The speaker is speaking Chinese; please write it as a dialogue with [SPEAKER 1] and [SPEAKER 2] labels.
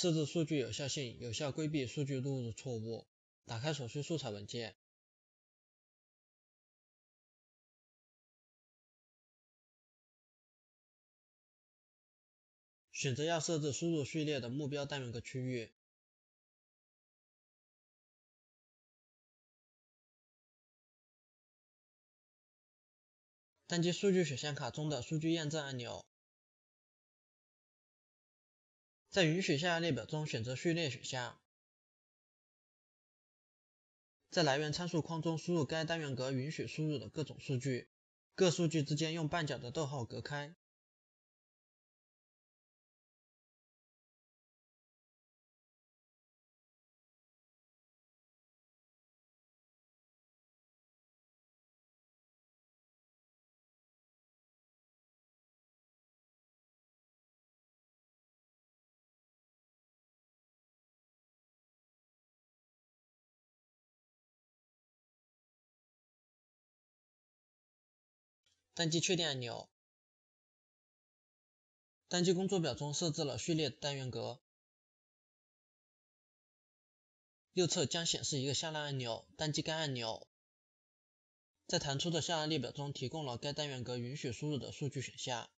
[SPEAKER 1] 设置数据有效性，有效规避数据录入错误。打开所需素材文件，选择要设置输入序列的目标单元格区域，单击数据选项卡中的数据验证按钮。在允许下列表中选择序列选项，在来
[SPEAKER 2] 源参数框中输入该单元格允许输入的各种数据，各数据之间用半角的
[SPEAKER 1] 逗号隔开。单击确定按钮，单击工作表中设置了序列单元格，右侧将显示一个下拉按钮，单击该按钮，在弹出的下拉列表中提供了该单元格允许输入的数据选项。